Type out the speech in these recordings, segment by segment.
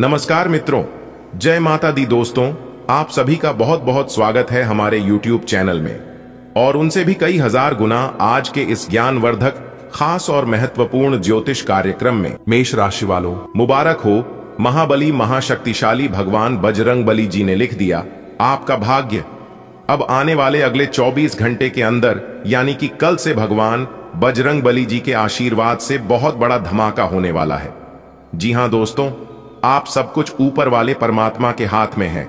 नमस्कार मित्रों जय माता दी दोस्तों आप सभी का बहुत बहुत स्वागत है हमारे YouTube चैनल में और उनसे भी कई हजार गुना आज के इस ज्ञानवर्धक खास और महत्वपूर्ण ज्योतिष कार्यक्रम में मेष राशि वालों मुबारक हो महाबली महाशक्तिशाली भगवान बजरंग बली जी ने लिख दिया आपका भाग्य अब आने वाले अगले 24 घंटे के अंदर यानी कि कल से भगवान बजरंग बली जी के आशीर्वाद से बहुत बड़ा धमाका होने वाला है जी हाँ दोस्तों आप सब कुछ ऊपर वाले परमात्मा के हाथ में है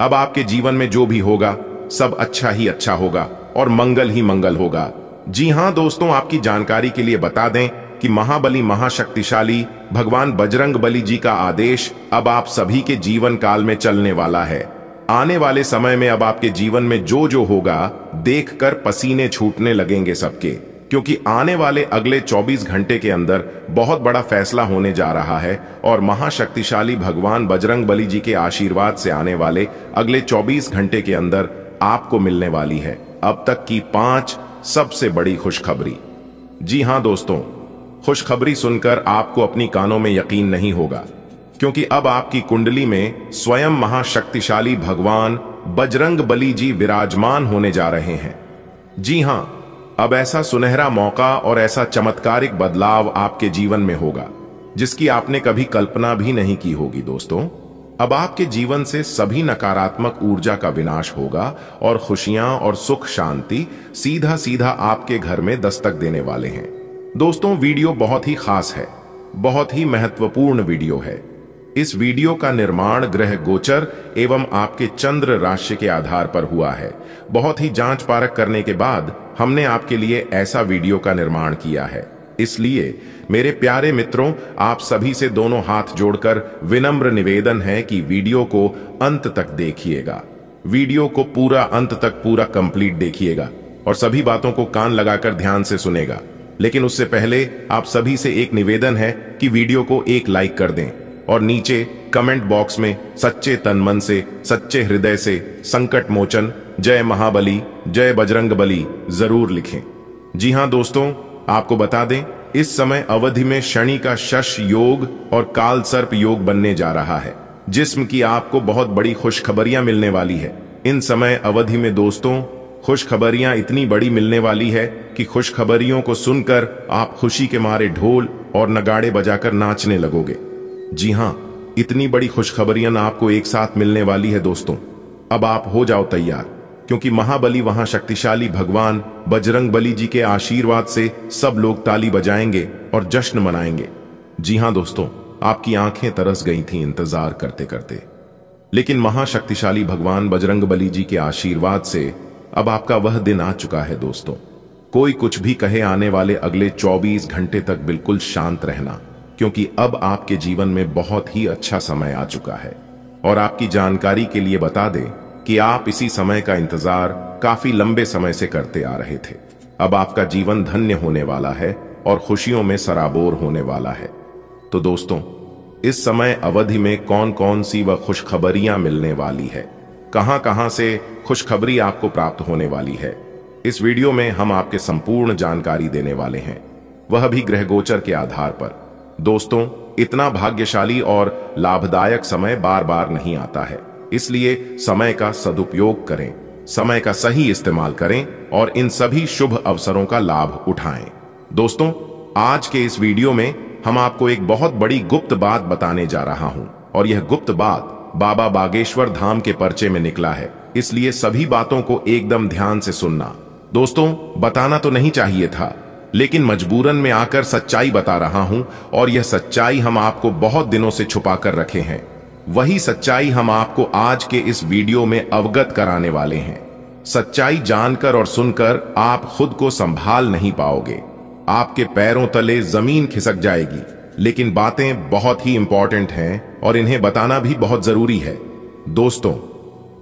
अब आपके जीवन में जो भी होगा सब अच्छा ही अच्छा होगा और मंगल ही मंगल होगा जी हाँ दोस्तों आपकी जानकारी के लिए बता दें कि महाबली महाशक्तिशाली भगवान बजरंग बली जी का आदेश अब आप सभी के जीवन काल में चलने वाला है आने वाले समय में अब आपके जीवन में जो जो होगा देखकर पसीने छूटने लगेंगे सबके क्योंकि आने वाले अगले 24 घंटे के अंदर बहुत बड़ा फैसला होने जा रहा है और महाशक्तिशाली भगवान बजरंग बली जी के आशीर्वाद से आने वाले अगले 24 घंटे के अंदर आपको मिलने वाली है अब तक की पांच सबसे बड़ी खुशखबरी जी हां दोस्तों खुशखबरी सुनकर आपको अपनी कानों में यकीन नहीं होगा क्योंकि अब आपकी कुंडली में स्वयं महाशक्तिशाली भगवान बजरंग बली जी विराजमान होने जा रहे हैं जी हां अब ऐसा सुनहरा मौका और ऐसा चमत्कारिक बदलाव आपके जीवन में होगा जिसकी आपने कभी कल्पना भी नहीं की होगी दोस्तों अब आपके जीवन से सभी नकारात्मक ऊर्जा का विनाश होगा और खुशियां और सुख शांति सीधा सीधा आपके घर में दस्तक देने वाले हैं दोस्तों वीडियो बहुत ही खास है बहुत ही महत्वपूर्ण वीडियो है इस वीडियो का निर्माण ग्रह गोचर एवं आपके चंद्र राशि के आधार पर हुआ है बहुत ही जांच पारक करने के बाद हमने आपके लिए ऐसा वीडियो का निर्माण किया है इसलिए मेरे प्यारे मित्रों आप सभी से दोनों हाथ जोड़कर विनम्र निवेदन है कि वीडियो को अंत तक देखिएगा वीडियो को पूरा अंत तक पूरा कंप्लीट देखिएगा और सभी बातों को कान लगाकर ध्यान से सुनेगा लेकिन उससे पहले आप सभी से एक निवेदन है कि वीडियो को एक लाइक कर दें और नीचे कमेंट बॉक्स में सच्चे तन मन से सच्चे हृदय से संकट मोचन जय महाबली जय बजरंग बली जरूर लिखें जी हां दोस्तों आपको बता दें इस समय अवधि में शनि का शश योग और काल सर्प योग बनने जा रहा है जिस्म की आपको बहुत बड़ी खुशखबरियां मिलने वाली है इन समय अवधि में दोस्तों खुशखबरियां इतनी बड़ी मिलने वाली है कि खुशखबरियों को सुनकर आप खुशी के मारे ढोल और नगाड़े बजाकर नाचने लगोगे जी हाँ इतनी बड़ी खुशखबरियां आपको एक साथ मिलने वाली है दोस्तों अब आप हो जाओ तैयार क्योंकि महाबली वहां शक्तिशाली भगवान बजरंग बली जी के आशीर्वाद से सब लोग ताली बजाएंगे और जश्न मनाएंगे जी हाँ दोस्तों आपकी आंखें तरस गई थी इंतजार करते करते लेकिन महाशक्तिशाली भगवान बजरंग बली जी के आशीर्वाद से अब आपका वह दिन आ चुका है दोस्तों कोई कुछ भी कहे आने वाले अगले 24 घंटे तक बिल्कुल शांत रहना क्योंकि अब आपके जीवन में बहुत ही अच्छा समय आ चुका है और आपकी जानकारी के लिए बता दें कि आप इसी समय का इंतजार काफी लंबे समय से करते आ रहे थे अब आपका जीवन धन्य होने वाला है और खुशियों में सराबोर होने वाला है तो दोस्तों इस समय अवधि में कौन कौन सी व खुशखबरियां मिलने वाली है कहां कहां से खुशखबरी आपको प्राप्त होने वाली है इस वीडियो में हम आपके संपूर्ण जानकारी देने वाले हैं वह भी गोचर के आधार पर दोस्तों इतना भाग्यशाली और लाभदायक समय बार बार नहीं आता है इसलिए समय का सदुपयोग करें समय का सही इस्तेमाल करें और इन सभी शुभ अवसरों का लाभ उठाएं दोस्तों आज के इस वीडियो में हम आपको एक बहुत बड़ी गुप्त बात बताने जा रहा हूं और यह गुप्त बात बाबा बागेश्वर धाम के पर्चे में निकला है इसलिए सभी बातों को एकदम ध्यान से सुनना दोस्तों बताना तो नहीं चाहिए था लेकिन मजबूरन में आकर सच्चाई बता रहा हूं और यह सच्चाई हम आपको बहुत दिनों से छुपा कर रखे हैं वही सच्चाई हम आपको आज के इस वीडियो में अवगत कराने वाले हैं सच्चाई जानकर और सुनकर आप खुद को संभाल नहीं पाओगे आपके पैरों तले जमीन खिसक जाएगी लेकिन बातें बहुत ही इंपॉर्टेंट हैं और इन्हें बताना भी बहुत जरूरी है दोस्तों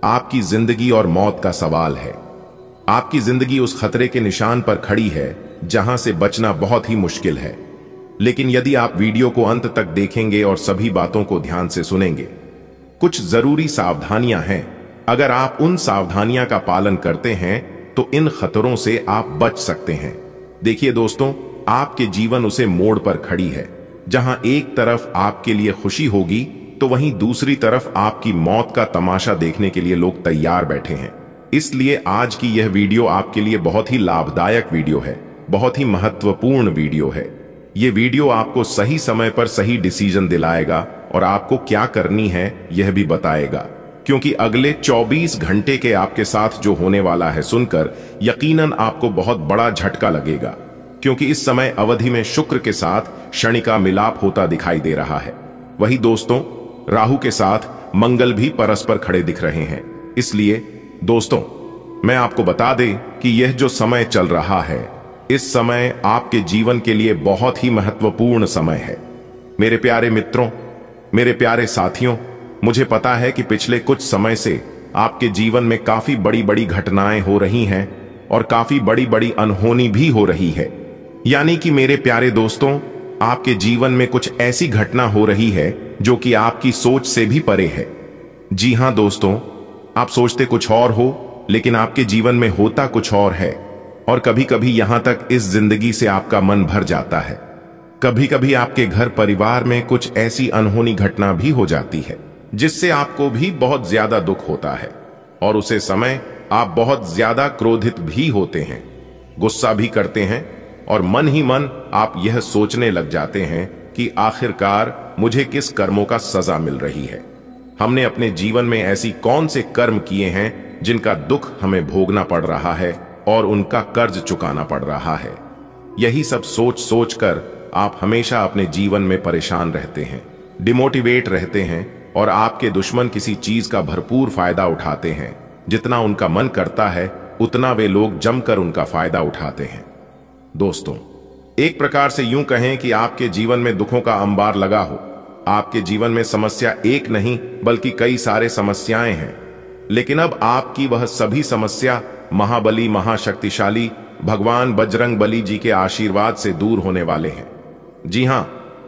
आपकी जिंदगी और मौत का सवाल है आपकी जिंदगी उस खतरे के निशान पर खड़ी है जहां से बचना बहुत ही मुश्किल है लेकिन यदि आप वीडियो को अंत तक देखेंगे और सभी बातों को ध्यान से सुनेंगे कुछ जरूरी सावधानियां हैं अगर आप उन सावधानियां का पालन करते हैं तो इन खतरों से आप बच सकते हैं देखिए दोस्तों आपके जीवन उसे मोड़ पर खड़ी है जहां एक तरफ आपके लिए खुशी होगी तो वहीं दूसरी तरफ आपकी मौत का तमाशा देखने के लिए लोग तैयार बैठे हैं इसलिए आज की यह वीडियो आपके लिए बहुत ही लाभदायक वीडियो है बहुत ही महत्वपूर्ण वीडियो है ये वीडियो आपको सही समय पर सही डिसीजन दिलाएगा और आपको क्या करनी है यह भी बताएगा क्योंकि अगले 24 घंटे के आपके साथ जो होने वाला है सुनकर यकीनन आपको बहुत बड़ा झटका लगेगा क्योंकि इस समय अवधि में शुक्र के साथ शनि का मिलाप होता दिखाई दे रहा है वही दोस्तों राहु के साथ मंगल भी परस्पर खड़े दिख रहे हैं इसलिए दोस्तों मैं आपको बता दें कि यह जो समय चल रहा है इस समय आपके जीवन के लिए बहुत ही महत्वपूर्ण समय है मेरे प्यारे मित्रों मेरे प्यारे साथियों मुझे पता है कि पिछले कुछ समय से आपके जीवन में काफी बड़ी बड़ी घटनाएं हो रही हैं और काफी बड़ी बड़ी अनहोनी भी हो रही है यानी कि मेरे प्यारे दोस्तों आपके जीवन में कुछ ऐसी घटना हो रही है जो कि आपकी सोच से भी परे है जी हां दोस्तों आप सोचते कुछ और हो लेकिन आपके जीवन में होता कुछ और है और कभी कभी यहां तक इस जिंदगी से आपका मन भर जाता है कभी कभी आपके घर परिवार में कुछ ऐसी अनहोनी घटना भी हो जाती है जिससे आपको भी बहुत ज्यादा दुख होता है और उसे समय आप बहुत ज्यादा क्रोधित भी होते हैं गुस्सा भी करते हैं और मन ही मन आप यह सोचने लग जाते हैं कि आखिरकार मुझे किस कर्मों का सजा मिल रही है हमने अपने जीवन में ऐसी कौन से कर्म किए हैं जिनका दुख हमें भोगना पड़ रहा है और उनका कर्ज चुकाना पड़ रहा है यही सब सोच सोच कर आप हमेशा अपने जीवन में परेशान रहते हैं डिमोटिवेट रहते हैं और आपके दुश्मन किसी चीज का भरपूर फायदा उठाते हैं जितना उनका मन करता है उतना वे लोग जमकर उनका फायदा उठाते हैं दोस्तों एक प्रकार से यूं कहें कि आपके जीवन में दुखों का अंबार लगा हो आपके जीवन में समस्या एक नहीं बल्कि कई सारे समस्याएं हैं लेकिन अब आपकी वह सभी समस्या महाबली महाशक्तिशाली भगवान बजरंग बली जी के आशीर्वाद से दूर होने वाले हैं जी हां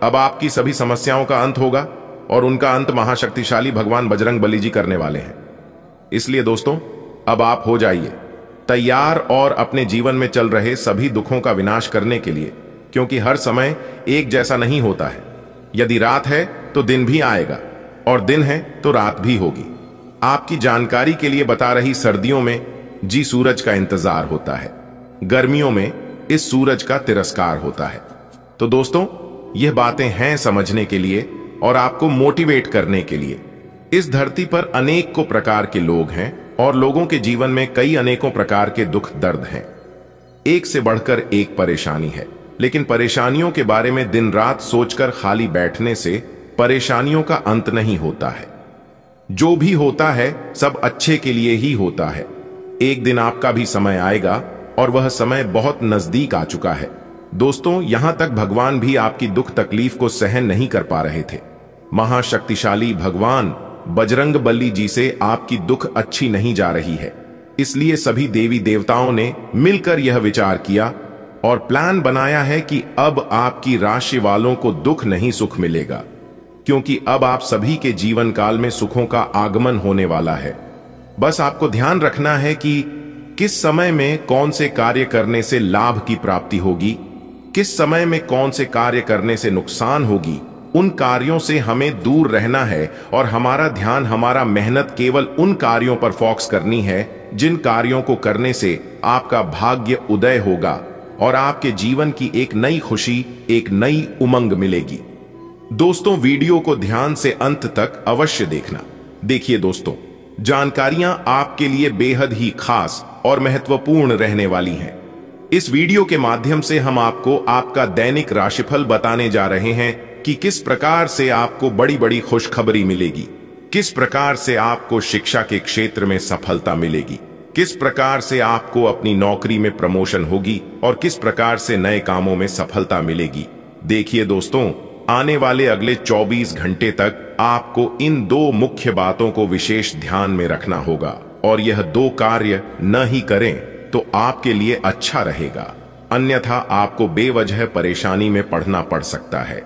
अब आपकी सभी समस्याओं का अंत होगा और उनका अंत महाशक्तिशाली भगवान बजरंग बली जी करने वाले हैं इसलिए दोस्तों अब आप हो जाइए तैयार और अपने जीवन में चल रहे सभी दुखों का विनाश करने के लिए क्योंकि हर समय एक जैसा नहीं होता है यदि रात है तो दिन भी आएगा और दिन है तो रात भी होगी आपकी जानकारी के लिए बता रही सर्दियों में जी सूरज का इंतजार होता है गर्मियों में इस सूरज का तिरस्कार होता है तो दोस्तों यह बातें हैं समझने के लिए और आपको मोटिवेट करने के लिए इस धरती पर अनेक को प्रकार के लोग हैं और लोगों के जीवन में कई अनेकों प्रकार के दुख दर्द हैं एक से बढ़कर एक परेशानी है लेकिन परेशानियों के बारे में दिन रात सोचकर खाली बैठने से परेशानियों का अंत नहीं होता है जो भी होता है सब अच्छे के लिए ही होता है एक दिन आपका भी समय आएगा और वह समय बहुत नजदीक आ चुका है दोस्तों यहां तक भगवान भी आपकी दुख तकलीफ को सहन नहीं कर पा रहे थे महाशक्तिशाली भगवान बजरंग बल्ली जी से आपकी दुख अच्छी नहीं जा रही है इसलिए सभी देवी देवताओं ने मिलकर यह विचार किया और प्लान बनाया है कि अब आपकी राशि वालों को दुख नहीं सुख मिलेगा क्योंकि अब आप सभी के जीवन काल में सुखों का आगमन होने वाला है बस आपको ध्यान रखना है कि किस समय में कौन से कार्य करने से लाभ की प्राप्ति होगी किस समय में कौन से कार्य करने से नुकसान होगी उन कार्यों से हमें दूर रहना है और हमारा ध्यान हमारा मेहनत केवल उन कार्यों पर फोकस करनी है जिन कार्यों को करने से आपका भाग्य उदय होगा और आपके जीवन की एक नई खुशी एक नई उमंग मिलेगी दोस्तों वीडियो को ध्यान से अंत तक अवश्य देखना देखिए दोस्तों जानकारियां आपके लिए बेहद ही खास और महत्वपूर्ण रहने वाली हैं इस वीडियो के माध्यम से हम आपको आपका दैनिक राशिफल बताने जा रहे हैं कि किस प्रकार से आपको बड़ी बड़ी खुशखबरी मिलेगी किस प्रकार से आपको शिक्षा के क्षेत्र में सफलता मिलेगी किस प्रकार से आपको अपनी नौकरी में प्रमोशन होगी और किस प्रकार से नए कामों में सफलता मिलेगी देखिए दोस्तों आने वाले अगले 24 घंटे तक आपको इन दो मुख्य बातों को विशेष ध्यान में रखना होगा और यह दो कार्य न ही करें तो आपके लिए अच्छा रहेगा अन्यथा आपको बेवजह परेशानी में पढ़ना पड़ सकता है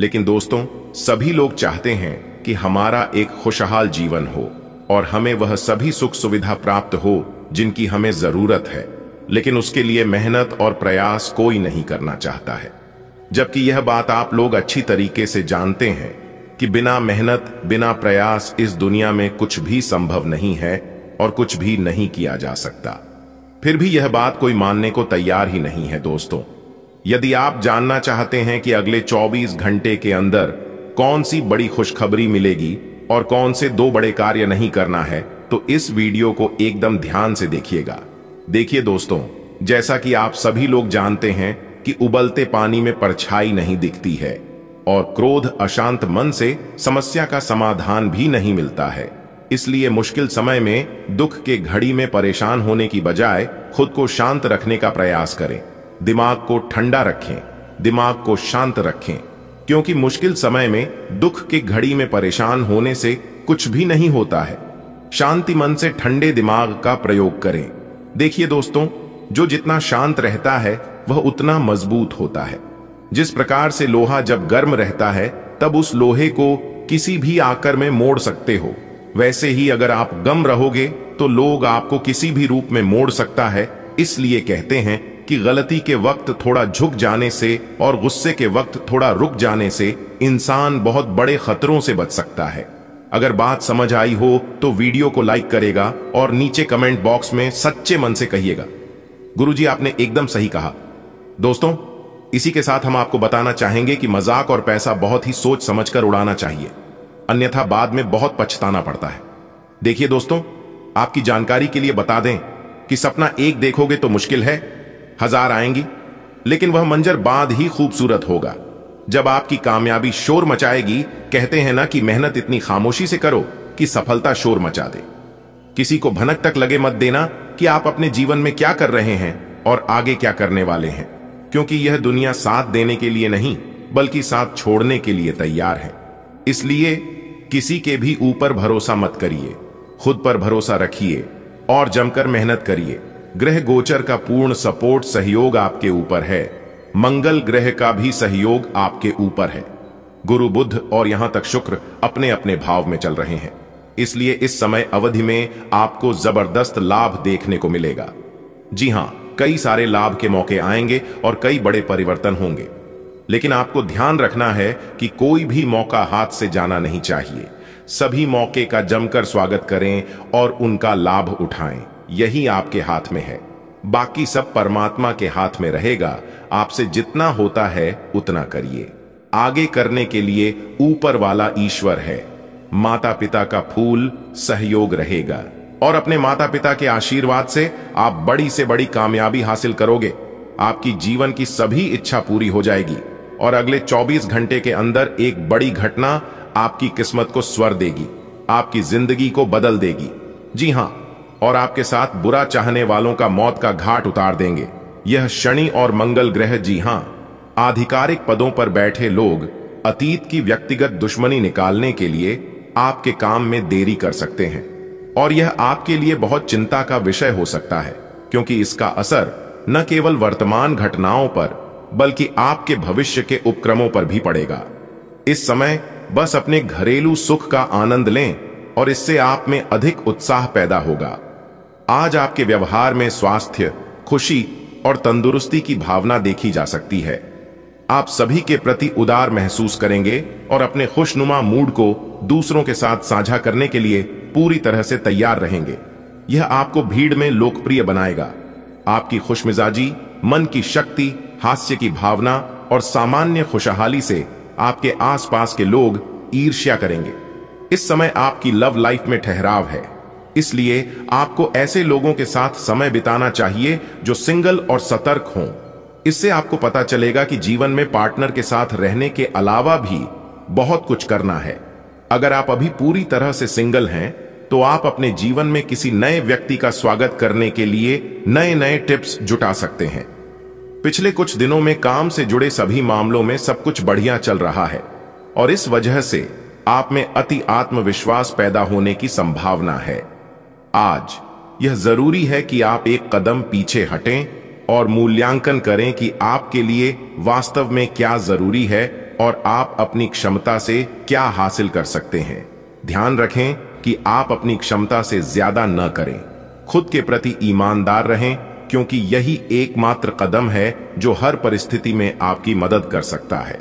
लेकिन दोस्तों सभी लोग चाहते हैं कि हमारा एक खुशहाल जीवन हो और हमें वह सभी सुख सुविधा प्राप्त हो जिनकी हमें जरूरत है लेकिन उसके लिए मेहनत और प्रयास कोई नहीं करना चाहता है जबकि यह बात आप लोग अच्छी तरीके से जानते हैं कि बिना मेहनत बिना प्रयास इस दुनिया में कुछ भी संभव नहीं है और कुछ भी नहीं किया जा सकता फिर भी यह बात कोई मानने को तैयार ही नहीं है दोस्तों यदि आप जानना चाहते हैं कि अगले 24 घंटे के अंदर कौन सी बड़ी खुशखबरी मिलेगी और कौन से दो बड़े कार्य नहीं करना है तो इस वीडियो को एकदम ध्यान से देखिएगा देखिए दोस्तों जैसा कि आप सभी लोग जानते हैं कि उबलते पानी में परछाई नहीं दिखती है और क्रोध अशांत मन से समस्या का समाधान भी नहीं मिलता है इसलिए मुश्किल समय में दुख के घड़ी में परेशान होने की बजाय खुद को शांत रखने का प्रयास करें दिमाग को ठंडा रखें दिमाग को शांत रखें क्योंकि मुश्किल समय में दुख के घड़ी में परेशान होने से कुछ भी नहीं होता है शांति मन से ठंडे दिमाग का प्रयोग करें देखिए दोस्तों जो जितना शांत रहता है वह उतना मजबूत होता है जिस प्रकार से लोहा जब गर्म रहता है तब उस लोहे को किसी भी आकर में मोड़ सकते हो वैसे ही अगर आप गम रहोगे तो लोग आपको किसी भी रूप में मोड़ सकता है इसलिए कहते हैं कि गलती के वक्त थोड़ा झुक जाने से और गुस्से के वक्त थोड़ा रुक जाने से इंसान बहुत बड़े खतरों से बच सकता है अगर बात समझ आई हो तो वीडियो को लाइक करेगा और नीचे कमेंट बॉक्स में सच्चे मन से कहिएगा गुरुजी आपने एकदम सही कहा दोस्तों इसी के साथ हम आपको बताना चाहेंगे कि मजाक और पैसा बहुत ही सोच समझकर उड़ाना चाहिए अन्यथा बाद में बहुत पछताना पड़ता है देखिए दोस्तों आपकी जानकारी के लिए बता दें कि सपना एक देखोगे तो मुश्किल है हजार आएंगी लेकिन वह मंजर बाद ही खूबसूरत होगा जब आपकी कामयाबी शोर मचाएगी कहते हैं ना कि मेहनत इतनी खामोशी से करो कि सफलता शोर मचा दे किसी को भनक तक लगे मत देना कि आप अपने जीवन में क्या कर रहे हैं और आगे क्या करने वाले हैं क्योंकि यह दुनिया साथ देने के लिए नहीं बल्कि साथ छोड़ने के लिए तैयार है इसलिए किसी के भी ऊपर भरोसा मत करिए खुद पर भरोसा रखिए और जमकर मेहनत करिए ग्रह गोचर का पूर्ण सपोर्ट सहयोग आपके ऊपर है मंगल ग्रह का भी सहयोग आपके ऊपर है गुरु बुद्ध और यहां तक शुक्र अपने अपने भाव में चल रहे हैं इसलिए इस समय अवधि में आपको जबरदस्त लाभ देखने को मिलेगा जी हां कई सारे लाभ के मौके आएंगे और कई बड़े परिवर्तन होंगे लेकिन आपको ध्यान रखना है कि कोई भी मौका हाथ से जाना नहीं चाहिए सभी मौके का जमकर स्वागत करें और उनका लाभ उठाएं यही आपके हाथ में है बाकी सब परमात्मा के हाथ में रहेगा आपसे जितना होता है उतना करिए आगे करने के लिए ऊपर वाला ईश्वर है माता पिता का फूल सहयोग रहेगा और अपने माता पिता के आशीर्वाद से आप बड़ी से बड़ी कामयाबी हासिल करोगे आपकी जीवन की सभी इच्छा पूरी हो जाएगी और अगले 24 घंटे के अंदर एक बड़ी घटना आपकी किस्मत को स्वर देगी आपकी जिंदगी को बदल देगी जी हां और आपके साथ बुरा चाहने वालों का मौत का घाट उतार देंगे यह शनि और मंगल ग्रह जी हां आधिकारिक पदों पर बैठे लोग अतीत की व्यक्तिगत दुश्मनी निकालने के लिए आपके काम में देरी कर सकते हैं और यह आपके लिए बहुत चिंता का विषय हो सकता है क्योंकि इसका असर न केवल वर्तमान घटनाओं पर बल्कि आपके भविष्य के उपक्रमों पर भी पड़ेगा इस समय बस अपने घरेलू सुख का आनंद लें और इससे आप में अधिक उत्साह पैदा होगा आज आपके व्यवहार में स्वास्थ्य खुशी और तंदुरुस्ती की भावना देखी जा सकती है आप सभी के प्रति उदार महसूस करेंगे और अपने खुशनुमा मूड को दूसरों के साथ साझा करने के लिए पूरी तरह से तैयार रहेंगे यह आपको भीड़ में लोकप्रिय बनाएगा आपकी खुशमिजाजी मन की शक्ति हास्य की भावना और सामान्य खुशहाली से आपके आसपास के लोग ईर्ष्या करेंगे इस समय आपकी लव लाइफ में ठहराव है इसलिए आपको ऐसे लोगों के साथ समय बिताना चाहिए जो सिंगल और सतर्क हों इससे आपको पता चलेगा कि जीवन में पार्टनर के साथ रहने के अलावा भी बहुत कुछ करना है अगर आप अभी पूरी तरह से सिंगल हैं तो आप अपने जीवन में किसी नए व्यक्ति का स्वागत करने के लिए नए नए टिप्स जुटा सकते हैं पिछले कुछ दिनों में काम से जुड़े सभी मामलों में सब कुछ बढ़िया चल रहा है और इस वजह से आप में अति आत्मविश्वास पैदा होने की संभावना है आज यह जरूरी है कि आप एक कदम पीछे हटें और मूल्यांकन करें कि आपके लिए वास्तव में क्या जरूरी है और आप अपनी क्षमता से क्या हासिल कर सकते हैं ध्यान रखें कि आप अपनी क्षमता से ज्यादा न करें खुद के प्रति ईमानदार रहें क्योंकि यही एकमात्र कदम है जो हर परिस्थिति में आपकी मदद कर सकता है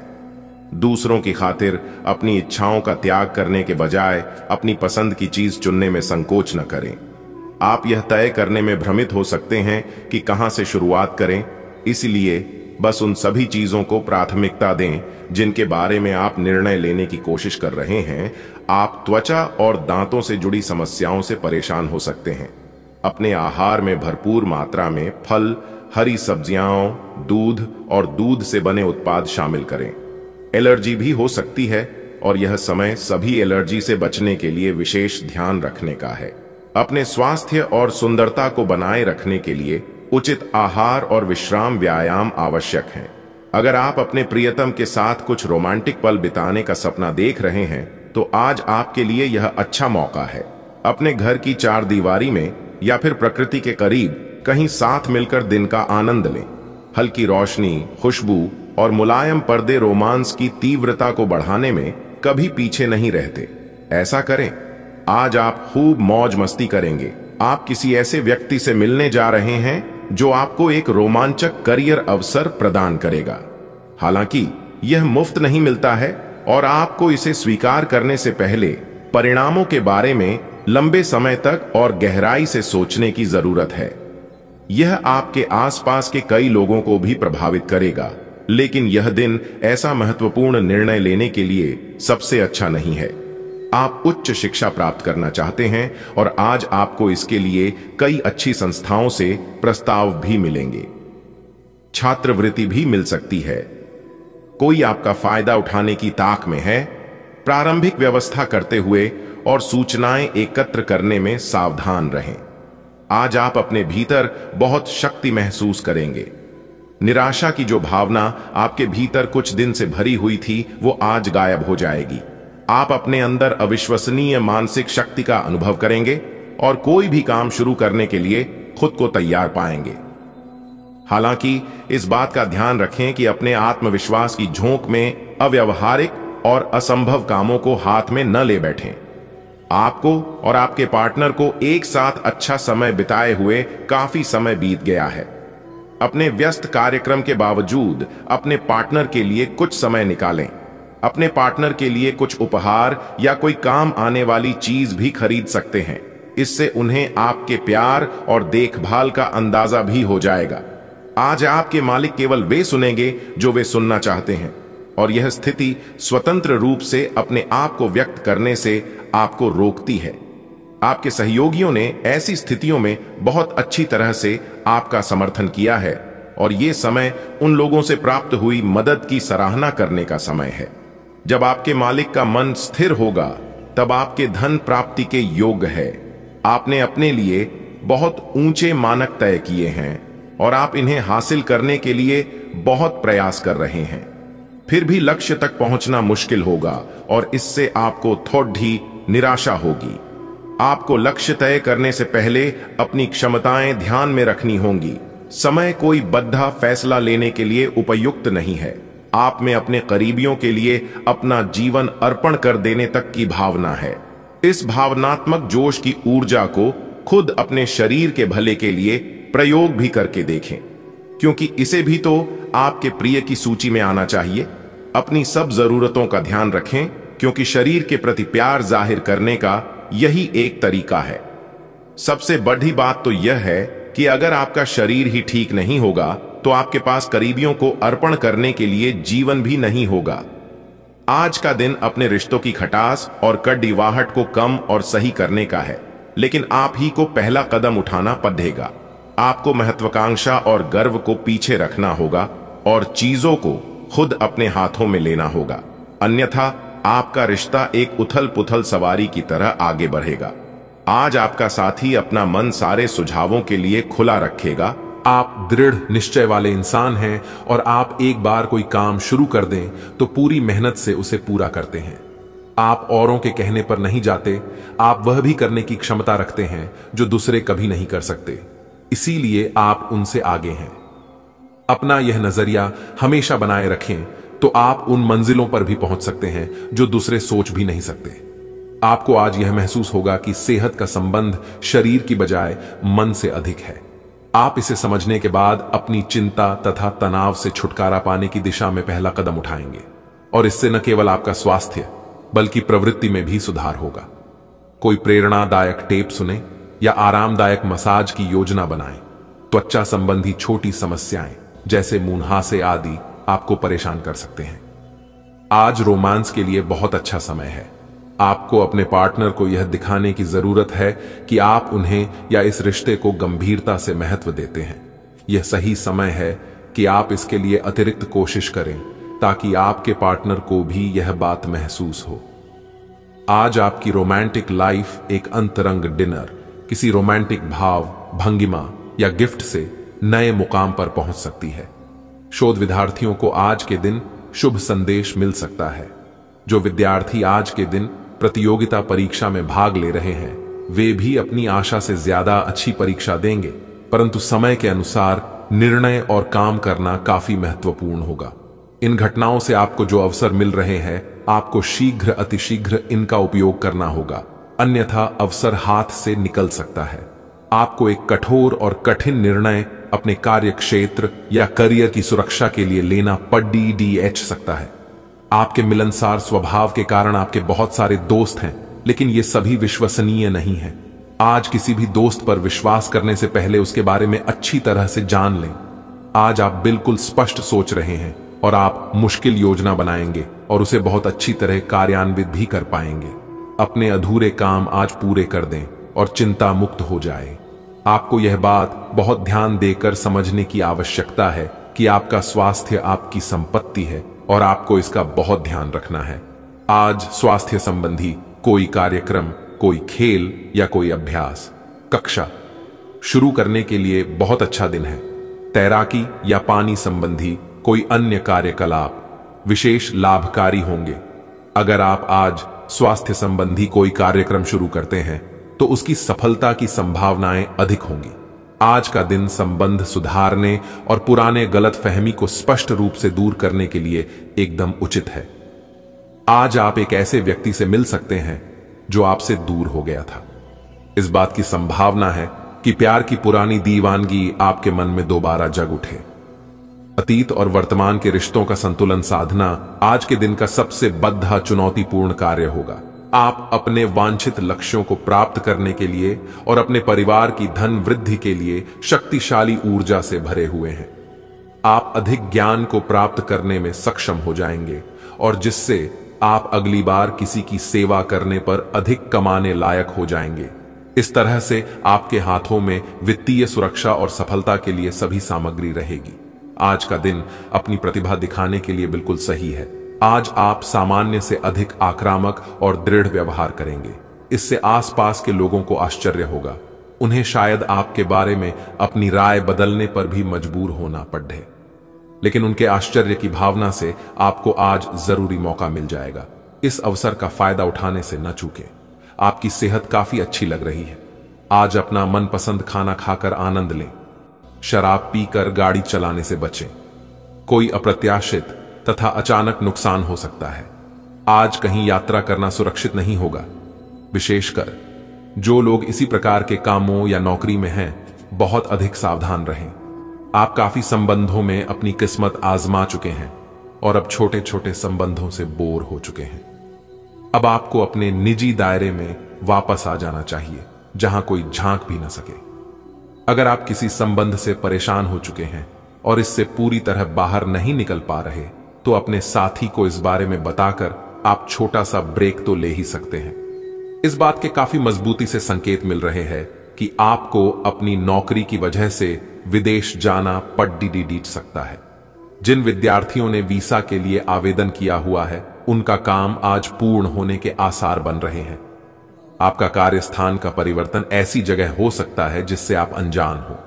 दूसरों की खातिर अपनी इच्छाओं का त्याग करने के बजाय अपनी पसंद की चीज चुनने में संकोच न करें आप यह तय करने में भ्रमित हो सकते हैं कि कहां से शुरुआत करें इसलिए बस उन सभी चीजों को प्राथमिकता दें जिनके बारे में आप निर्णय लेने की कोशिश कर रहे हैं आप त्वचा और दांतों से जुड़ी समस्याओं से परेशान हो सकते हैं अपने आहार में भरपूर मात्रा में फल हरी सब्जियां दूध और दूध से बने उत्पाद शामिल करें एलर्जी भी हो सकती है और यह समय सभी एलर्जी से बचने के लिए विशेष ध्यान रखने का है अपने स्वास्थ्य और सुंदरता को बनाए रखने के लिए उचित आहार और विश्राम व्यायाम आवश्यक हैं। अगर आप अपने प्रियतम के साथ कुछ रोमांटिक पल बिताने का सपना देख रहे हैं तो आज आपके लिए यह अच्छा मौका है अपने घर की चार दीवारी में या फिर प्रकृति के करीब कहीं साथ मिलकर दिन का आनंद लें हल्की रोशनी खुशबू और मुलायम पर्दे रोमांस की तीव्रता को बढ़ाने में कभी पीछे नहीं रहते ऐसा करें आज आप खूब मौज मस्ती करेंगे आप किसी ऐसे व्यक्ति से मिलने जा रहे हैं जो आपको एक रोमांचक करियर अवसर प्रदान करेगा हालांकि यह मुफ्त नहीं मिलता है और आपको इसे स्वीकार करने से पहले परिणामों के बारे में लंबे समय तक और गहराई से सोचने की जरूरत है यह आपके आसपास के कई लोगों को भी प्रभावित करेगा लेकिन यह दिन ऐसा महत्वपूर्ण निर्णय लेने के लिए सबसे अच्छा नहीं है आप उच्च शिक्षा प्राप्त करना चाहते हैं और आज आपको इसके लिए कई अच्छी संस्थाओं से प्रस्ताव भी मिलेंगे छात्रवृत्ति भी मिल सकती है कोई आपका फायदा उठाने की ताक में है प्रारंभिक व्यवस्था करते हुए और सूचनाएं एकत्र करने में सावधान रहें आज आप अपने भीतर बहुत शक्ति महसूस करेंगे निराशा की जो भावना आपके भीतर कुछ दिन से भरी हुई थी वो आज गायब हो जाएगी आप अपने अंदर अविश्वसनीय मानसिक शक्ति का अनुभव करेंगे और कोई भी काम शुरू करने के लिए खुद को तैयार पाएंगे हालांकि इस बात का ध्यान रखें कि अपने आत्मविश्वास की झोंक में अव्यवहारिक और असंभव कामों को हाथ में न ले बैठें। आपको और आपके पार्टनर को एक साथ अच्छा समय बिताए हुए काफी समय बीत गया है अपने व्यस्त कार्यक्रम के बावजूद अपने पार्टनर के लिए कुछ समय निकालें अपने पार्टनर के लिए कुछ उपहार या कोई काम आने वाली चीज भी खरीद सकते हैं इससे उन्हें आपके प्यार और देखभाल का अंदाजा भी हो जाएगा आज आपके मालिक केवल वे सुनेंगे जो वे सुनना चाहते हैं और यह स्थिति स्वतंत्र रूप से अपने आप को व्यक्त करने से आपको रोकती है आपके सहयोगियों ने ऐसी स्थितियों में बहुत अच्छी तरह से आपका समर्थन किया है और ये समय उन लोगों से प्राप्त हुई मदद की सराहना करने का समय है जब आपके मालिक का मन स्थिर होगा तब आपके धन प्राप्ति के योग्य है आपने अपने लिए बहुत ऊंचे मानक तय किए हैं और आप इन्हें हासिल करने के लिए बहुत प्रयास कर रहे हैं फिर भी लक्ष्य तक पहुंचना मुश्किल होगा और इससे आपको थोड़ी निराशा होगी आपको लक्ष्य तय करने से पहले अपनी क्षमताएं ध्यान में रखनी होंगी समय कोई बद्धा फैसला लेने के लिए उपयुक्त नहीं है आप में अपने करीबियों के लिए अपना जीवन अर्पण कर देने तक की भावना है इस भावनात्मक जोश की ऊर्जा को खुद अपने शरीर के भले के लिए प्रयोग भी करके देखें क्योंकि इसे भी तो आपके प्रिय की सूची में आना चाहिए अपनी सब जरूरतों का ध्यान रखें क्योंकि शरीर के प्रति प्यार जाहिर करने का यही एक तरीका है सबसे बड़ी बात तो यह है कि अगर आपका शरीर ही ठीक नहीं होगा तो आपके पास करीबियों को अर्पण करने के लिए जीवन भी नहीं होगा आज का दिन अपने रिश्तों की खटास और कड्डीवाहट को कम और सही करने का है लेकिन आप ही को पहला कदम उठाना पड़ेगा आपको महत्वाकांक्षा और गर्व को पीछे रखना होगा और चीजों को खुद अपने हाथों में लेना होगा अन्यथा आपका रिश्ता एक उथल पुथल सवारी की तरह आगे बढ़ेगा आज आपका साथी अपना मन सारे सुझावों के लिए खुला रखेगा आप दृढ़ निश्चय वाले इंसान हैं और आप एक बार कोई काम शुरू कर दें तो पूरी मेहनत से उसे पूरा करते हैं आप औरों के कहने पर नहीं जाते आप वह भी करने की क्षमता रखते हैं जो दूसरे कभी नहीं कर सकते इसीलिए आप उनसे आगे हैं अपना यह नजरिया हमेशा बनाए रखें तो आप उन मंजिलों पर भी पहुंच सकते हैं जो दूसरे सोच भी नहीं सकते आपको आज यह महसूस होगा कि सेहत का संबंध शरीर की बजाय मन से अधिक है आप इसे समझने के बाद अपनी चिंता तथा तनाव से छुटकारा पाने की दिशा में पहला कदम उठाएंगे और इससे न केवल आपका स्वास्थ्य बल्कि प्रवृत्ति में भी सुधार होगा कोई प्रेरणादायक टेप सुने या आरामदायक मसाज की योजना बनाएं। त्वचा संबंधी छोटी समस्याएं जैसे मुनहासे आदि आपको परेशान कर सकते हैं आज रोमांस के लिए बहुत अच्छा समय है आपको अपने पार्टनर को यह दिखाने की जरूरत है कि आप उन्हें या इस रिश्ते को गंभीरता से महत्व देते हैं यह सही समय है कि आप इसके लिए अतिरिक्त कोशिश करें ताकि आपके पार्टनर को भी यह बात महसूस हो आज आपकी रोमांटिक लाइफ एक अंतरंग डिनर किसी रोमांटिक भाव भंगिमा या गिफ्ट से नए मुकाम पर पहुंच सकती है शोध विद्यार्थियों को आज के दिन शुभ संदेश मिल सकता है जो विद्यार्थी आज के दिन प्रतियोगिता परीक्षा में भाग ले रहे हैं वे भी अपनी आशा से ज्यादा अच्छी परीक्षा देंगे परंतु समय के अनुसार निर्णय और काम करना काफी महत्वपूर्ण होगा इन घटनाओं से आपको जो अवसर मिल रहे हैं आपको शीघ्र अतिशीघ्र इनका उपयोग करना होगा अन्यथा अवसर हाथ से निकल सकता है आपको एक कठोर और कठिन निर्णय अपने कार्य क्षेत्र या करियर की सुरक्षा के लिए लेना पड्डी डी एच सकता है आपके मिलनसार स्वभाव के कारण आपके बहुत सारे दोस्त हैं लेकिन ये सभी विश्वसनीय नहीं है आज किसी भी दोस्त पर विश्वास करने से पहले उसके बारे में अच्छी तरह से जान लें आज आप बिल्कुल स्पष्ट सोच रहे हैं और आप मुश्किल योजना बनाएंगे और उसे बहुत अच्छी तरह कार्यान्वित भी कर पाएंगे अपने अधूरे काम आज पूरे कर दें और चिंता मुक्त हो जाए आपको यह बात बहुत ध्यान देकर समझने की आवश्यकता है कि आपका स्वास्थ्य आपकी संपत्ति है और आपको इसका बहुत ध्यान रखना है आज स्वास्थ्य संबंधी कोई कार्यक्रम कोई खेल या कोई अभ्यास कक्षा शुरू करने के लिए बहुत अच्छा दिन है तैराकी या पानी संबंधी कोई अन्य कार्यकलाप विशेष लाभकारी होंगे अगर आप आज स्वास्थ्य संबंधी कोई कार्यक्रम शुरू करते हैं तो उसकी सफलता की संभावनाएं अधिक होंगी आज का दिन संबंध सुधारने और पुराने गलत फहमी को स्पष्ट रूप से दूर करने के लिए एकदम उचित है आज आप एक ऐसे व्यक्ति से मिल सकते हैं जो आपसे दूर हो गया था इस बात की संभावना है कि प्यार की पुरानी दीवानगी आपके मन में दोबारा जग उठे अतीत और वर्तमान के रिश्तों का संतुलन साधना आज के दिन का सबसे बद्धा चुनौतीपूर्ण कार्य होगा आप अपने वांछित लक्ष्यों को प्राप्त करने के लिए और अपने परिवार की धन वृद्धि के लिए शक्तिशाली ऊर्जा से भरे हुए हैं आप अधिक ज्ञान को प्राप्त करने में सक्षम हो जाएंगे और जिससे आप अगली बार किसी की सेवा करने पर अधिक कमाने लायक हो जाएंगे इस तरह से आपके हाथों में वित्तीय सुरक्षा और सफलता के लिए सभी सामग्री रहेगी आज का दिन अपनी प्रतिभा दिखाने के लिए बिल्कुल सही है आज आप सामान्य से अधिक आक्रामक और दृढ़ व्यवहार करेंगे इससे आसपास के लोगों को आश्चर्य होगा उन्हें शायद आपके बारे में अपनी राय बदलने पर भी मजबूर होना पड़े लेकिन उनके आश्चर्य की भावना से आपको आज जरूरी मौका मिल जाएगा इस अवसर का फायदा उठाने से न चूके आपकी सेहत काफी अच्छी लग रही है आज अपना मनपसंद खाना खाकर आनंद लें शराब पीकर गाड़ी चलाने से बचें कोई अप्रत्याशित तथा अचानक नुकसान हो सकता है आज कहीं यात्रा करना सुरक्षित नहीं होगा विशेषकर जो लोग इसी प्रकार के कामों या नौकरी में हैं बहुत अधिक सावधान रहें आप काफी संबंधों में अपनी किस्मत आजमा चुके हैं और अब छोटे छोटे संबंधों से बोर हो चुके हैं अब आपको अपने निजी दायरे में वापस आ जाना चाहिए जहां कोई झांक भी ना सके अगर आप किसी संबंध से परेशान हो चुके हैं और इससे पूरी तरह बाहर नहीं निकल पा रहे तो अपने साथी को इस बारे में बताकर आप छोटा सा ब्रेक तो ले ही सकते हैं इस बात के काफी मजबूती से संकेत मिल रहे हैं कि आपको अपनी नौकरी की वजह से विदेश जाना पड्डी डीट सकता है जिन विद्यार्थियों ने वीसा के लिए आवेदन किया हुआ है उनका काम आज पूर्ण होने के आसार बन रहे हैं आपका कार्यस्थान का परिवर्तन ऐसी जगह हो सकता है जिससे आप अनजान हो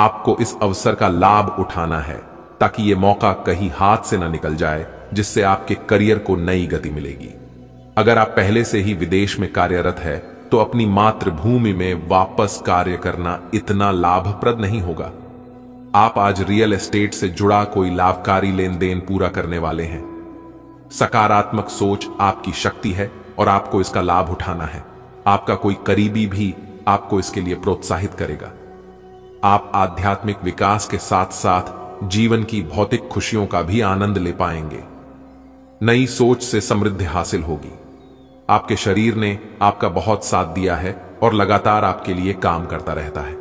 आपको इस अवसर का लाभ उठाना है ताकि ये मौका कहीं हाथ से ना निकल जाए जिससे आपके करियर को नई गति मिलेगी अगर आप पहले से ही विदेश में कार्यरत है तो अपनी मातृभूमि में वापस कार्य करना इतना लाभप्रद नहीं होगा आप आज रियल एस्टेट से जुड़ा कोई लाभकारी लेन देन पूरा करने वाले हैं सकारात्मक सोच आपकी शक्ति है और आपको इसका लाभ उठाना है आपका कोई करीबी भी आपको इसके लिए प्रोत्साहित करेगा आप आध्यात्मिक विकास के साथ साथ जीवन की भौतिक खुशियों का भी आनंद ले पाएंगे नई सोच से समृद्धि हासिल होगी आपके शरीर ने आपका बहुत साथ दिया है और लगातार आपके लिए काम करता रहता है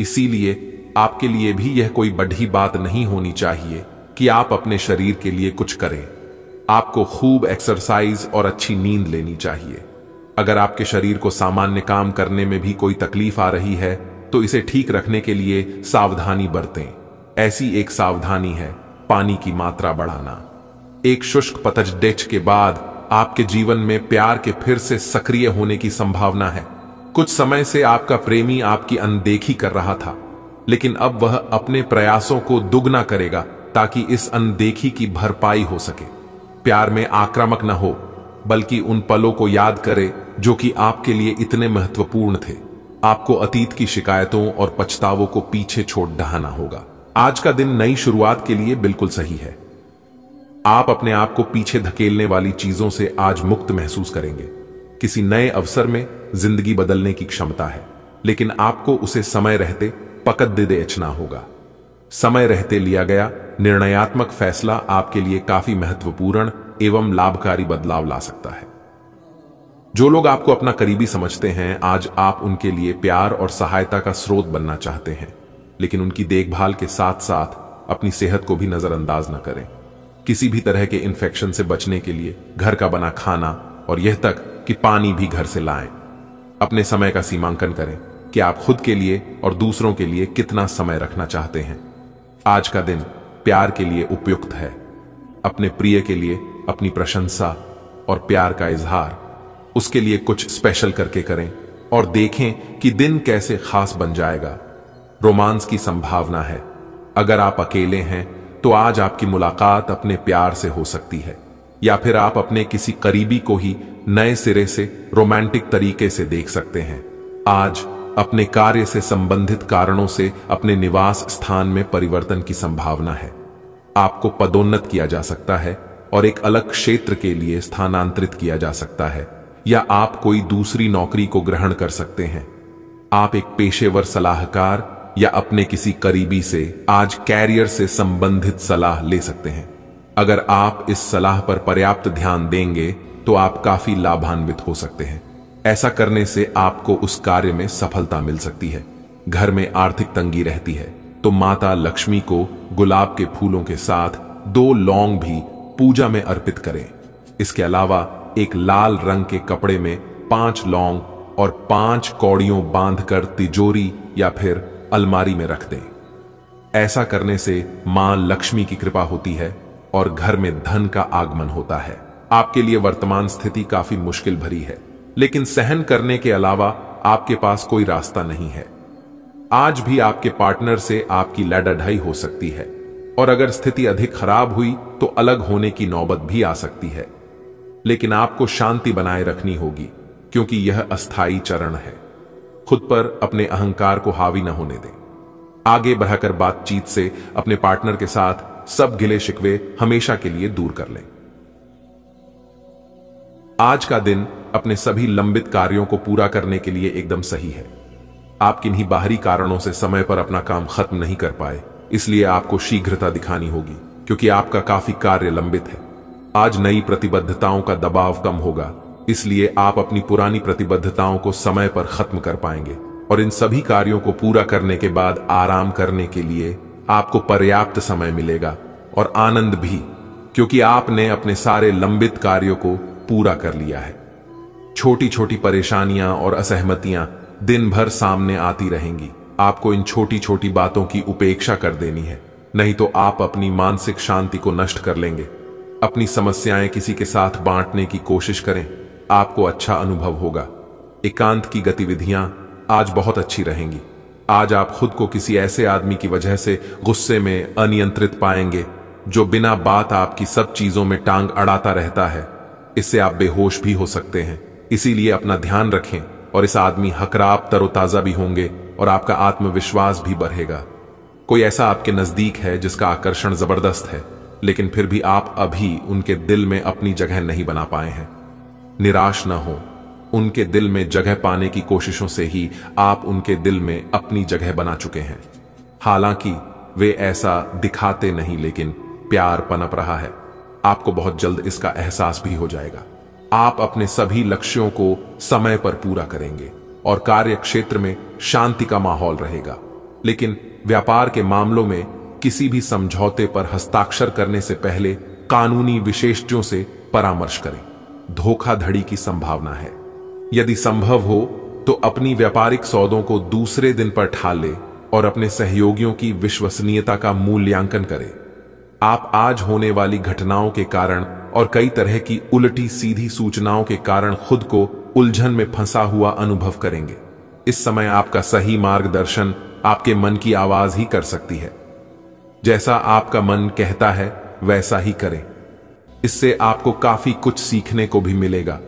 इसीलिए आपके लिए भी यह कोई बड़ी बात नहीं होनी चाहिए कि आप अपने शरीर के लिए कुछ करें आपको खूब एक्सरसाइज और अच्छी नींद लेनी चाहिए अगर आपके शरीर को सामान्य काम करने में भी कोई तकलीफ आ रही है तो इसे ठीक रखने के लिए सावधानी बरतें ऐसी एक सावधानी है पानी की मात्रा बढ़ाना एक शुष्क पतज डेच के बाद आपके जीवन में प्यार के फिर से सक्रिय होने की संभावना है कुछ समय से आपका प्रेमी आपकी अनदेखी कर रहा था लेकिन अब वह अपने प्रयासों को दुगना करेगा ताकि इस अनदेखी की भरपाई हो सके प्यार में आक्रामक न हो बल्कि उन पलों को याद करे जो कि आपके लिए इतने महत्वपूर्ण थे आपको अतीत की शिकायतों और पछतावों को पीछे छोड़ डहाना होगा आज का दिन नई शुरुआत के लिए बिल्कुल सही है आप अपने आप को पीछे धकेलने वाली चीजों से आज मुक्त महसूस करेंगे किसी नए अवसर में जिंदगी बदलने की क्षमता है लेकिन आपको उसे समय रहते पकत दे देना होगा समय रहते लिया गया निर्णयात्मक फैसला आपके लिए काफी महत्वपूर्ण एवं लाभकारी बदलाव ला सकता है जो लोग आपको अपना करीबी समझते हैं आज आप उनके लिए प्यार और सहायता का स्रोत बनना चाहते हैं लेकिन उनकी देखभाल के साथ साथ अपनी सेहत को भी नजरअंदाज न करें किसी भी तरह के इन्फेक्शन से बचने के लिए घर का बना खाना और यह तक कि पानी भी घर से लाएं अपने समय का सीमांकन करें कि आप खुद के लिए और दूसरों के लिए कितना समय रखना चाहते हैं आज का दिन प्यार के लिए उपयुक्त है अपने प्रिय के लिए अपनी प्रशंसा और प्यार का इजहार उसके लिए कुछ स्पेशल करके करें और देखें कि दिन कैसे खास बन जाएगा रोमांस की संभावना है अगर आप अकेले हैं तो आज आपकी मुलाकात अपने प्यार से हो सकती है या फिर आप अपने किसी करीबी को ही नए सिरे से रोमांटिक तरीके से देख सकते हैं आज अपने कार्य से संबंधित कारणों से अपने निवास स्थान में परिवर्तन की संभावना है आपको पदोन्नत किया जा सकता है और एक अलग क्षेत्र के लिए स्थानांतरित किया जा सकता है या आप कोई दूसरी नौकरी को ग्रहण कर सकते हैं आप एक पेशेवर सलाहकार या अपने किसी करीबी से आज कैरियर से संबंधित सलाह ले सकते हैं अगर आप इस सलाह पर पर्याप्त ध्यान देंगे तो आप काफी लाभान्वित हो सकते हैं ऐसा करने से आपको उस कार्य में सफलता मिल सकती है घर में आर्थिक तंगी रहती है तो माता लक्ष्मी को गुलाब के फूलों के साथ दो लौंग भी पूजा में अर्पित करें इसके अलावा एक लाल रंग के कपड़े में पांच लौंग और पांच कौड़ियों बांधकर तिजोरी या फिर अलमारी में रख दें ऐसा करने से मां लक्ष्मी की कृपा होती है और घर में धन का आगमन होता है आपके लिए वर्तमान स्थिति काफी मुश्किल भरी है लेकिन सहन करने के अलावा आपके पास कोई रास्ता नहीं है आज भी आपके पार्टनर से आपकी लैडाढाई हो सकती है और अगर स्थिति अधिक खराब हुई तो अलग होने की नौबत भी आ सकती है लेकिन आपको शांति बनाए रखनी होगी क्योंकि यह अस्थाई चरण है खुद पर अपने अहंकार को हावी न होने दें आगे बढ़ाकर बातचीत से अपने पार्टनर के साथ सब गिले शिकवे हमेशा के लिए दूर कर लें आज का दिन अपने सभी लंबित कार्यों को पूरा करने के लिए एकदम सही है आप किन्हीं बाहरी कारणों से समय पर अपना काम खत्म नहीं कर पाए इसलिए आपको शीघ्रता दिखानी होगी क्योंकि आपका काफी कार्य लंबित है आज नई प्रतिबद्धताओं का दबाव कम होगा इसलिए आप अपनी पुरानी प्रतिबद्धताओं को समय पर खत्म कर पाएंगे और इन सभी कार्यों को पूरा करने के बाद आराम करने के लिए आपको पर्याप्त समय मिलेगा और आनंद भी क्योंकि आपने अपने सारे लंबित कार्यों को पूरा कर लिया है छोटी छोटी परेशानियां और असहमतियां दिन भर सामने आती रहेंगी आपको इन छोटी छोटी बातों की उपेक्षा कर देनी है नहीं तो आप अपनी मानसिक शांति को नष्ट कर लेंगे अपनी समस्याएं किसी के साथ बांटने की कोशिश करें आपको अच्छा अनुभव होगा एकांत की गतिविधियां आज बहुत अच्छी रहेंगी आज आप खुद को किसी ऐसे आदमी की वजह से गुस्से में अनियंत्रित पाएंगे जो बिना बात आपकी सब चीजों में टांग अड़ाता रहता है इससे आप बेहोश भी हो सकते हैं इसीलिए अपना ध्यान रखें और इस आदमी हकराब तरोताजा भी होंगे और आपका आत्मविश्वास भी बढ़ेगा कोई ऐसा आपके नजदीक है जिसका आकर्षण जबरदस्त है लेकिन फिर भी आप अभी उनके दिल में अपनी जगह नहीं बना पाए हैं निराश ना हो उनके दिल में जगह पाने की कोशिशों से ही आप उनके दिल में अपनी जगह बना चुके हैं हालांकि वे ऐसा दिखाते नहीं लेकिन प्यार पनप रहा है आपको बहुत जल्द इसका एहसास भी हो जाएगा आप अपने सभी लक्ष्यों को समय पर पूरा करेंगे और कार्य क्षेत्र में शांति का माहौल रहेगा लेकिन व्यापार के मामलों में किसी भी समझौते पर हस्ताक्षर करने से पहले कानूनी विशेषज्ञों से परामर्श करें धोखाधड़ी की संभावना है यदि संभव हो तो अपनी व्यापारिक सौदों को दूसरे दिन पर ठाल ले और अपने सहयोगियों की विश्वसनीयता का मूल्यांकन करें आप आज होने वाली घटनाओं के कारण और कई तरह की उल्टी सीधी सूचनाओं के कारण खुद को उलझन में फंसा हुआ अनुभव करेंगे इस समय आपका सही मार्गदर्शन आपके मन की आवाज ही कर सकती है जैसा आपका मन कहता है वैसा ही करें इससे आपको काफी कुछ सीखने को भी मिलेगा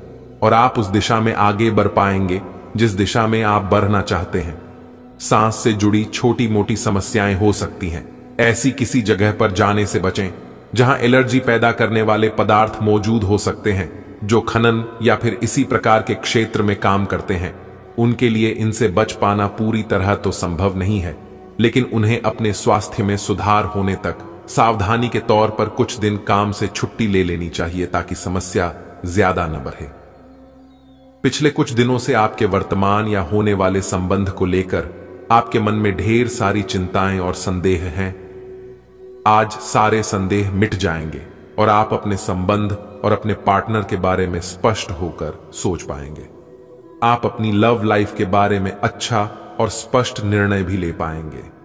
और आप उस दिशा में आगे बढ़ पाएंगे जिस दिशा में आप बढ़ना चाहते हैं सांस से जुड़ी छोटी मोटी समस्याएं हो सकती हैं ऐसी किसी जगह पर जाने से बचें जहां एलर्जी पैदा करने वाले पदार्थ मौजूद हो सकते हैं जो खनन या फिर इसी प्रकार के क्षेत्र में काम करते हैं उनके लिए इनसे बच पाना पूरी तरह तो संभव नहीं है लेकिन उन्हें अपने स्वास्थ्य में सुधार होने तक सावधानी के तौर पर कुछ दिन काम से छुट्टी ले लेनी चाहिए ताकि समस्या ज्यादा न बढ़े पिछले कुछ दिनों से आपके वर्तमान या होने वाले संबंध को लेकर आपके मन में ढेर सारी चिंताएं और संदेह हैं आज सारे संदेह मिट जाएंगे और आप अपने संबंध और अपने पार्टनर के बारे में स्पष्ट होकर सोच पाएंगे आप अपनी लव लाइफ के बारे में अच्छा और स्पष्ट निर्णय भी ले पाएंगे